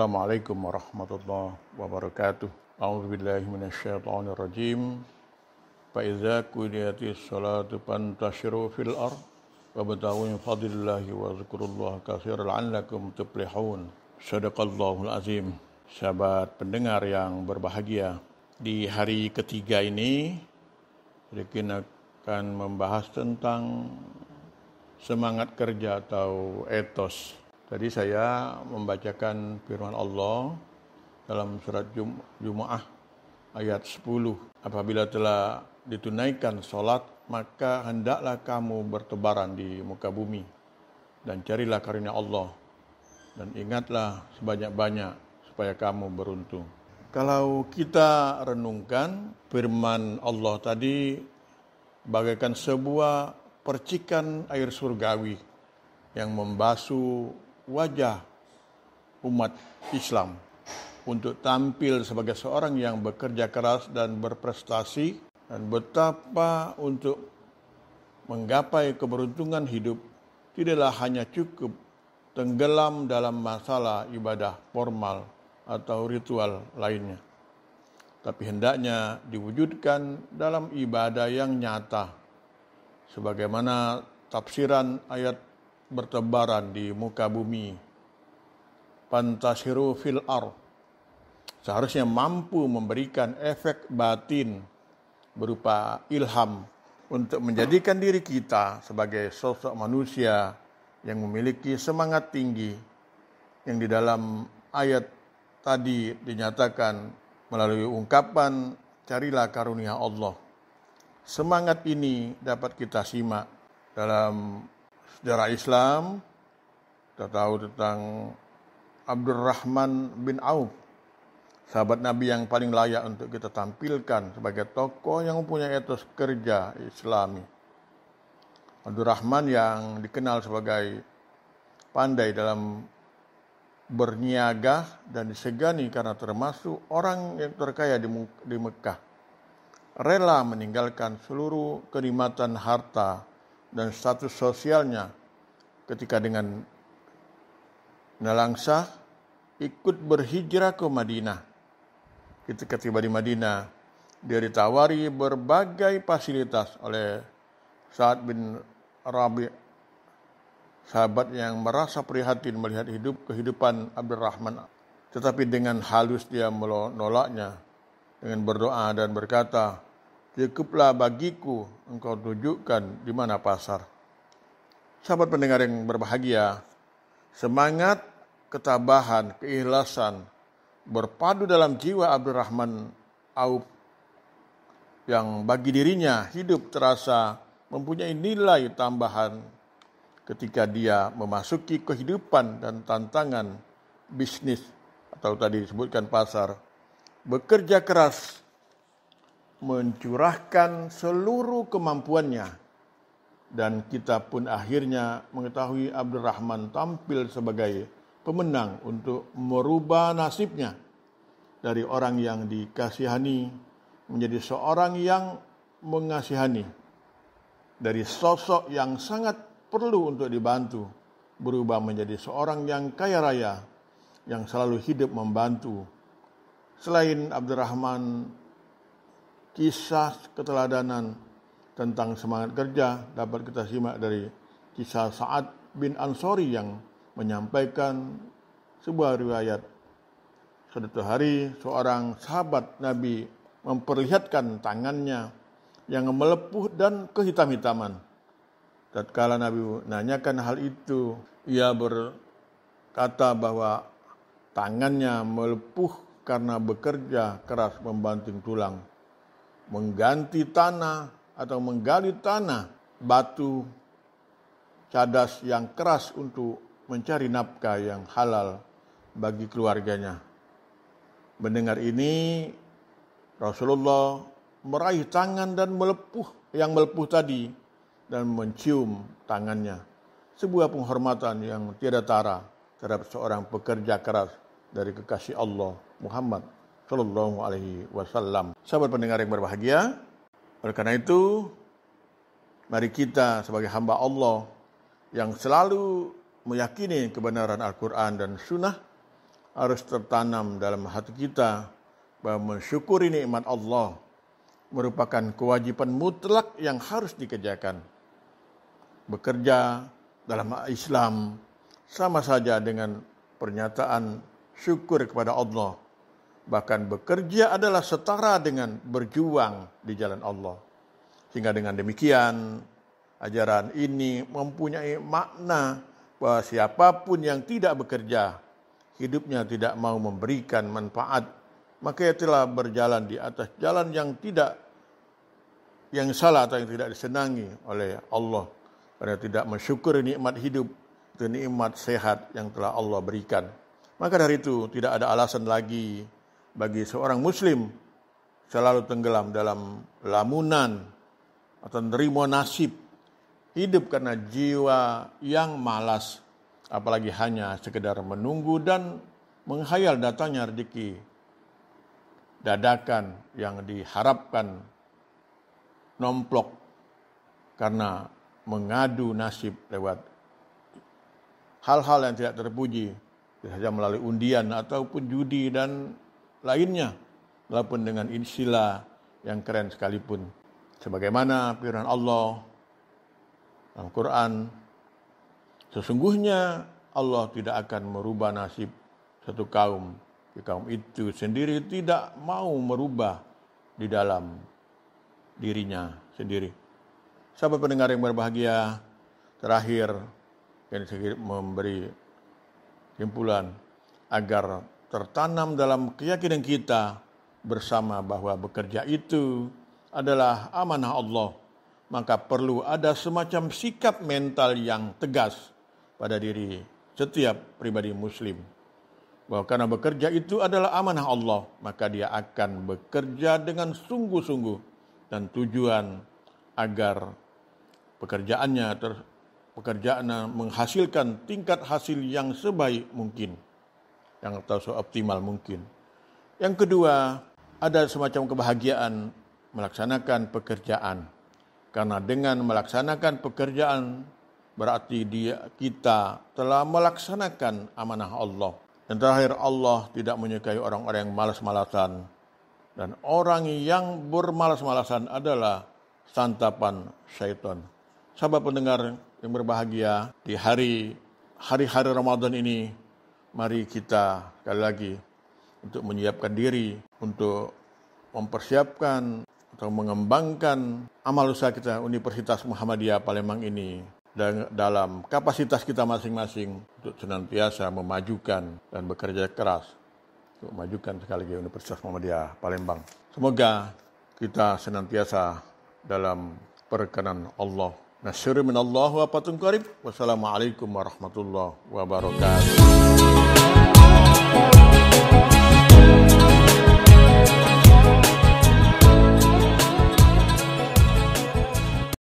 Assalamualaikum warahmatullahi wabarakatuh. A'udzu billahi minasyaitonir rajim. Fa idza qudiyatish shalatu fantashiru fil ard wa bataghu min fadlillahi wa zikrullah katsiran la'allakum tuflihun. Shadaqallahu azim. Sahabat pendengar yang berbahagia, di hari ketiga ini kita akan membahas tentang semangat kerja atau etos Tadi saya membacakan firman Allah dalam surat Jum ayat 10. Apabila telah ditunaikan sholat, maka hendaklah kamu bertebaran di muka bumi dan carilah karunia Allah dan ingatlah sebanyak-banyak supaya kamu beruntung. Kalau kita renungkan firman Allah tadi bagaikan sebuah percikan air surgawi yang membasuh wajah umat Islam untuk tampil sebagai seorang yang bekerja keras dan berprestasi dan betapa untuk menggapai keberuntungan hidup tidaklah hanya cukup tenggelam dalam masalah ibadah formal atau ritual lainnya tapi hendaknya diwujudkan dalam ibadah yang nyata sebagaimana tafsiran ayat bertebaran di muka bumi. Pantasiru fil ar. Seharusnya mampu memberikan efek batin berupa ilham untuk menjadikan diri kita sebagai sosok manusia yang memiliki semangat tinggi yang di dalam ayat tadi dinyatakan melalui ungkapan carilah karunia Allah. Semangat ini dapat kita simak dalam sejarah Islam, kita tahu tentang Abdurrahman bin Auf, sahabat Nabi yang paling layak untuk kita tampilkan sebagai tokoh yang mempunyai etos kerja Islami. Abdurrahman yang dikenal sebagai pandai dalam berniaga dan disegani karena termasuk orang yang terkaya di, di Mekah. Rela meninggalkan seluruh kenikmatan harta dan status sosialnya ketika dengan nalangsa ikut berhijrah ke Madinah. Ketika tiba di Madinah, dia ditawari berbagai fasilitas oleh Sa'ad bin Rabi sahabat yang merasa prihatin melihat hidup kehidupan Abdurrahman tetapi dengan halus dia menolaknya dengan berdoa dan berkata cukuplah bagiku engkau tunjukkan di mana pasar. Sahabat pendengar yang berbahagia, semangat, ketabahan, keikhlasan berpadu dalam jiwa Abdurrahman Auf yang bagi dirinya hidup terasa mempunyai nilai tambahan ketika dia memasuki kehidupan dan tantangan bisnis atau tadi disebutkan pasar. Bekerja keras mencurahkan seluruh kemampuannya dan kita pun akhirnya mengetahui Abdurrahman tampil sebagai pemenang untuk merubah nasibnya dari orang yang dikasihani menjadi seorang yang mengasihani dari sosok yang sangat perlu untuk dibantu berubah menjadi seorang yang kaya raya yang selalu hidup membantu selain Abdurrahman kisah keteladanan tentang semangat kerja dapat kita simak dari kisah Sa'ad bin Ansori yang menyampaikan sebuah riwayat. Suatu hari seorang sahabat Nabi memperlihatkan tangannya yang melepuh dan kehitam-hitaman. Tatkala Nabi menanyakan hal itu, ia berkata bahwa tangannya melepuh karena bekerja keras membanting tulang mengganti tanah atau menggali tanah batu cadas yang keras untuk mencari nafkah yang halal bagi keluarganya. Mendengar ini Rasulullah meraih tangan dan melepuh yang melepuh tadi dan mencium tangannya. Sebuah penghormatan yang tiada tara terhadap seorang pekerja keras dari kekasih Allah Muhammad Shallallahu Alaihi Wasallam. Sahabat pendengar yang berbahagia, oleh karena itu mari kita sebagai hamba Allah yang selalu meyakini kebenaran Al-Quran dan Sunnah harus tertanam dalam hati kita bahwa mensyukuri nikmat Allah merupakan kewajiban mutlak yang harus dikerjakan. Bekerja dalam Islam sama saja dengan pernyataan syukur kepada Allah Bahkan bekerja adalah setara dengan berjuang di jalan Allah. Sehingga dengan demikian ajaran ini mempunyai makna bahwa siapapun yang tidak bekerja, hidupnya tidak mau memberikan manfaat, maka ia telah berjalan di atas jalan yang tidak yang salah atau yang tidak disenangi oleh Allah karena tidak mensyukuri nikmat hidup dan nikmat sehat yang telah Allah berikan. Maka dari itu tidak ada alasan lagi bagi seorang muslim selalu tenggelam dalam lamunan atau nerimo nasib hidup karena jiwa yang malas apalagi hanya sekedar menunggu dan menghayal datangnya rezeki dadakan yang diharapkan nomplok karena mengadu nasib lewat hal-hal yang tidak terpuji saja melalui undian ataupun judi dan lainnya. Walaupun dengan istilah yang keren sekalipun. Sebagaimana firman Allah dalam Quran, sesungguhnya Allah tidak akan merubah nasib satu kaum. Di kaum itu sendiri tidak mau merubah di dalam dirinya sendiri. Sahabat pendengar yang berbahagia, terakhir yang memberi simpulan agar tertanam dalam keyakinan kita bersama bahwa bekerja itu adalah amanah Allah, maka perlu ada semacam sikap mental yang tegas pada diri setiap pribadi muslim. Bahwa karena bekerja itu adalah amanah Allah, maka dia akan bekerja dengan sungguh-sungguh dan tujuan agar pekerjaannya ter, pekerjaannya menghasilkan tingkat hasil yang sebaik mungkin yang atau seoptimal mungkin. Yang kedua, ada semacam kebahagiaan melaksanakan pekerjaan. Karena dengan melaksanakan pekerjaan berarti dia kita telah melaksanakan amanah Allah. Dan terakhir Allah tidak menyukai orang-orang yang malas-malasan. Dan orang yang bermalas-malasan adalah santapan syaitan. Sahabat pendengar yang berbahagia di hari hari-hari Ramadan ini mari kita sekali lagi untuk menyiapkan diri, untuk mempersiapkan atau mengembangkan amal usaha kita Universitas Muhammadiyah Palembang ini dan dalam kapasitas kita masing-masing untuk senantiasa memajukan dan bekerja keras untuk memajukan sekali lagi Universitas Muhammadiyah Palembang. Semoga kita senantiasa dalam perkenan Allah Nasyuri Allah wa patun qarib. Wassalamualaikum warahmatullahi wabarakatuh.